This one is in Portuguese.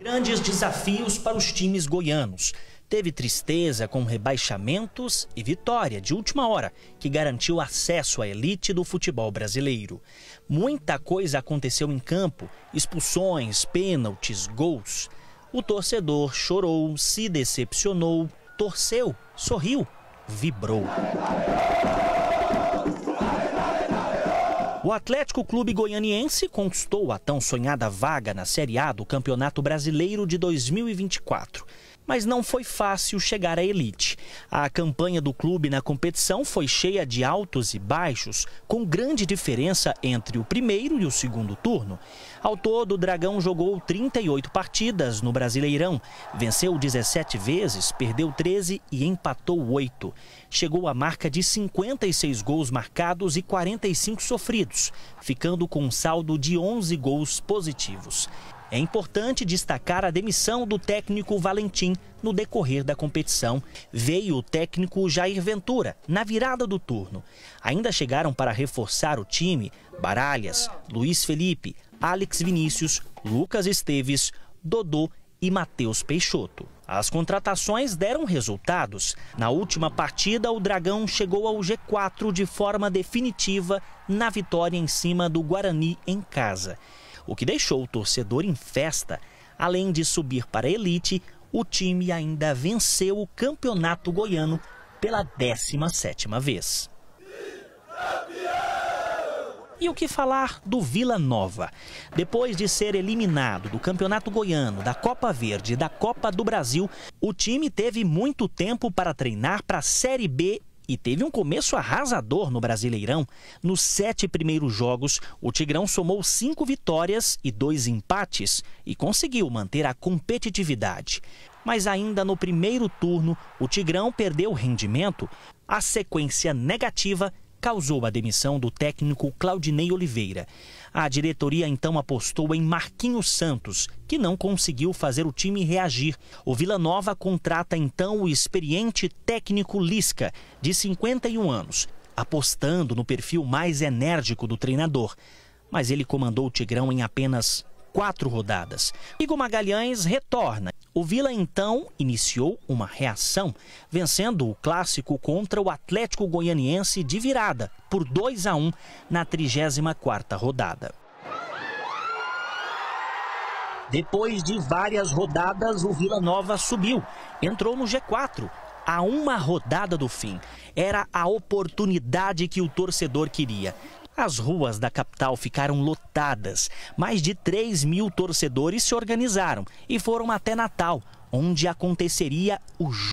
Grandes desafios para os times goianos. Teve tristeza com rebaixamentos e vitória de última hora, que garantiu acesso à elite do futebol brasileiro. Muita coisa aconteceu em campo: expulsões, pênaltis, gols. O torcedor chorou, se decepcionou, torceu, sorriu, vibrou. O Atlético Clube Goianiense conquistou a tão sonhada vaga na Série A do Campeonato Brasileiro de 2024 mas não foi fácil chegar à elite. A campanha do clube na competição foi cheia de altos e baixos, com grande diferença entre o primeiro e o segundo turno. Ao todo, o Dragão jogou 38 partidas no Brasileirão, venceu 17 vezes, perdeu 13 e empatou 8. Chegou à marca de 56 gols marcados e 45 sofridos, ficando com um saldo de 11 gols positivos. É importante destacar a demissão do técnico Valentim no decorrer da competição. Veio o técnico Jair Ventura na virada do turno. Ainda chegaram para reforçar o time Baralhas, Luiz Felipe, Alex Vinícius, Lucas Esteves, Dodô e Matheus Peixoto. As contratações deram resultados. Na última partida, o Dragão chegou ao G4 de forma definitiva na vitória em cima do Guarani em casa o que deixou o torcedor em festa. Além de subir para a elite, o time ainda venceu o campeonato goiano pela 17ª vez. E o que falar do Vila Nova? Depois de ser eliminado do Campeonato Goiano, da Copa Verde e da Copa do Brasil, o time teve muito tempo para treinar para a Série B e teve um começo arrasador no Brasileirão. Nos sete primeiros jogos, o Tigrão somou cinco vitórias e dois empates e conseguiu manter a competitividade. Mas ainda no primeiro turno, o Tigrão perdeu rendimento. A sequência negativa causou a demissão do técnico Claudinei Oliveira. A diretoria então apostou em Marquinhos Santos, que não conseguiu fazer o time reagir. O Vila Nova contrata então o experiente técnico Lisca, de 51 anos, apostando no perfil mais enérgico do treinador. Mas ele comandou o Tigrão em apenas quatro rodadas. Igor Magalhães retorna. O Vila então iniciou uma reação, vencendo o clássico contra o Atlético Goianiense de virada por 2 a 1 na 34ª rodada. Depois de várias rodadas, o Vila Nova subiu, entrou no G4, a uma rodada do fim. Era a oportunidade que o torcedor queria. As ruas da capital ficaram lotadas. Mais de 3 mil torcedores se organizaram e foram até Natal, onde aconteceria o jogo.